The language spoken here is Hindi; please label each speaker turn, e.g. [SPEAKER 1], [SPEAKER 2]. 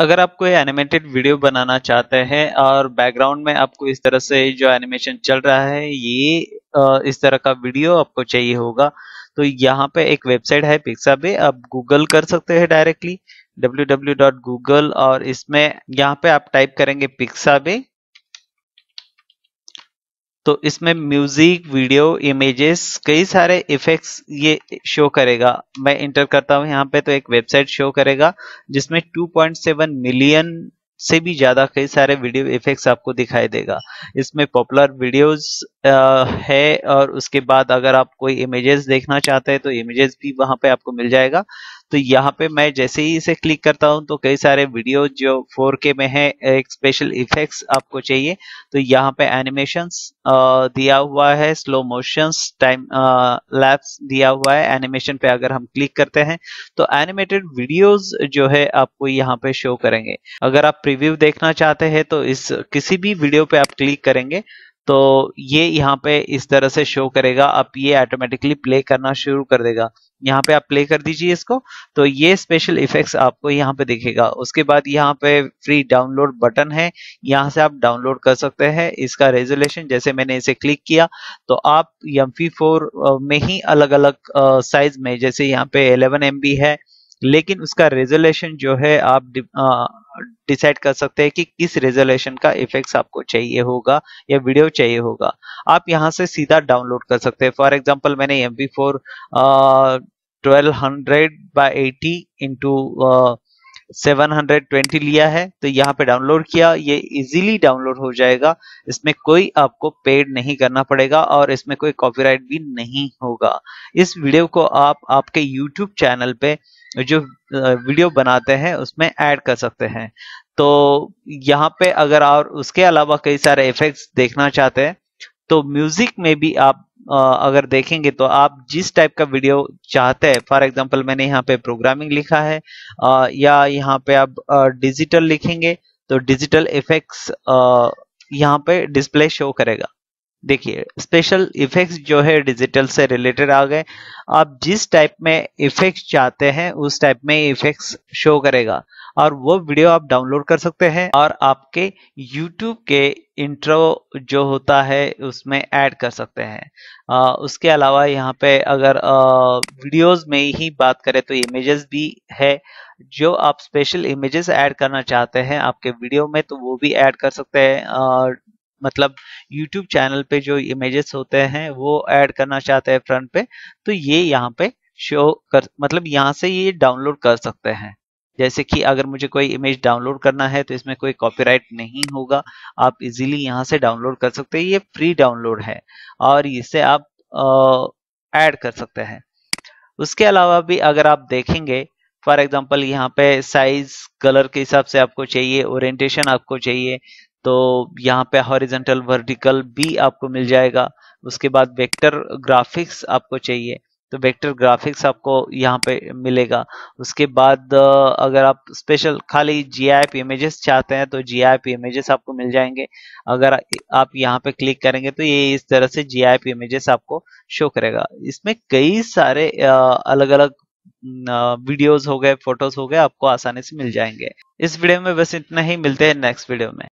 [SPEAKER 1] अगर आप कोई एनिमेटेड वीडियो बनाना चाहते हैं और बैकग्राउंड में आपको इस तरह से जो एनिमेशन चल रहा है ये इस तरह का वीडियो आपको चाहिए होगा तो यहाँ पे एक वेबसाइट है पिक्सा पे आप गूगल कर सकते हैं डायरेक्टली www.google और इसमें यहाँ पे आप टाइप करेंगे पिक्साबे तो इसमें म्यूजिक वीडियो इमेजेस कई सारे इफेक्ट्स ये शो करेगा मैं इंटर करता हूँ यहाँ पे तो एक वेबसाइट शो करेगा जिसमें 2.7 मिलियन से भी ज्यादा कई सारे वीडियो इफेक्ट्स आपको दिखाई देगा इसमें पॉपुलर वीडियोस है और उसके बाद अगर आप कोई इमेजेस देखना चाहते हैं तो इमेजेस भी वहां पे आपको मिल जाएगा तो यहाँ पे मैं जैसे ही इसे क्लिक करता हूँ तो कई सारे वीडियो जो 4K में है एक स्पेशल इफेक्ट्स आपको चाहिए तो यहाँ पे एनिमेशन दिया हुआ है स्लो मोशंस टाइम लैप्स दिया हुआ है एनिमेशन पे अगर हम क्लिक करते हैं तो एनिमेटेड वीडियोस जो है आपको यहाँ पे शो करेंगे अगर आप प्रिव्यू देखना चाहते हैं तो इस किसी भी वीडियो पे आप क्लिक करेंगे तो ये यहाँ पे इस तरह से शो करेगा आप ये ऑटोमेटिकली प्ले करना शुरू कर देगा यहाँ पे आप प्ले कर दीजिए इसको तो ये स्पेशल इफेक्ट्स आपको यहाँ पे दिखेगा उसके बाद यहाँ पे फ्री डाउनलोड बटन है यहाँ से आप डाउनलोड कर सकते हैं इसका रेजोल्यूशन जैसे मैंने इसे क्लिक किया तो आप एम में ही अलग अलग साइज में जैसे यहाँ पे 11 एम है लेकिन उसका रेजोल्यूशन जो है आप डिसाइड कर सकते हैं कि किस रेजोल्यूशन का इफेक्ट्स आपको चाहिए होगा या वीडियो चाहिए होगा आप यहां से सीधा डाउनलोड कर सकते हैं फॉर एग्जाम्पल मैंने M P four twelve hundred by eighty into seven hundred twenty लिया है तो यहाँ पे डाउनलोड किया ये इजीली डाउनलोड हो जाएगा इसमें कोई आपको पेड नहीं करना पड़ेगा और इसमें कोई कॉपीराइट भी नहीं होगा इस वीडियो को आप आपके यूट्यूब चैनल पे जो वीडियो बनाते हैं उसमें ऐड कर सकते हैं तो यहाँ पे अगर और उसके अलावा कई सारे इफेक्ट्स देखना चाहते हैं तो म्यूजिक में भी आप अगर देखेंगे तो आप जिस टाइप का वीडियो चाहते हैं फॉर एग्जाम्पल मैंने यहाँ पे प्रोग्रामिंग लिखा है या यहाँ पे आप डिजिटल लिखेंगे तो डिजिटल इफेक्ट्स यहाँ पे डिस्प्ले शो करेगा देखिए स्पेशल इफेक्ट्स जो है डिजिटल से रिलेटेड आ गए आप जिस टाइप में इफेक्ट्स चाहते हैं उस टाइप में इफेक्ट्स शो करेगा और वो वीडियो आप डाउनलोड कर सकते हैं और आपके यूट्यूब के इंट्रो जो होता है उसमें ऐड कर सकते हैं आ, उसके अलावा यहाँ पे अगर वीडियोस में ही बात करें तो इमेजेस भी है जो आप स्पेशल इमेजेस ऐड करना चाहते हैं आपके वीडियो में तो वो भी ऐड कर सकते हैं मतलब YouTube चैनल पे जो इमेजेस होते हैं वो ऐड करना चाहते हैं फ्रंट पे तो ये यहाँ पे शो कर मतलब यहाँ से ये डाउनलोड कर सकते हैं जैसे कि अगर मुझे कोई इमेज डाउनलोड करना है तो इसमें कोई कॉपीराइट नहीं होगा आप इजीली यहाँ से डाउनलोड कर सकते हैं ये फ्री डाउनलोड है और इसे आप ऐड कर सकते हैं उसके अलावा भी अगर आप देखेंगे फॉर एग्जाम्पल यहाँ पे साइज कलर के हिसाब से आपको चाहिए ओरिएंटेशन आपको चाहिए तो यहाँ पे हॉरिजेंटल वर्टिकल भी आपको मिल जाएगा उसके बाद वेक्टर ग्राफिक्स आपको चाहिए तो वेक्टर ग्राफिक्स आपको यहाँ पे मिलेगा उसके बाद अगर आप स्पेशल खाली जी आई पी इमेजेस चाहते हैं तो जी आई पी इमेजेस आपको मिल जाएंगे अगर आप यहाँ पे क्लिक करेंगे तो ये इस तरह से जी आई पी इमेजेस आपको शो करेगा इसमें कई सारे अलग अलग वीडियोस हो गए फोटोज हो गए आपको आसानी से मिल जाएंगे इस वीडियो में बस इतना ही मिलते हैं नेक्स्ट वीडियो में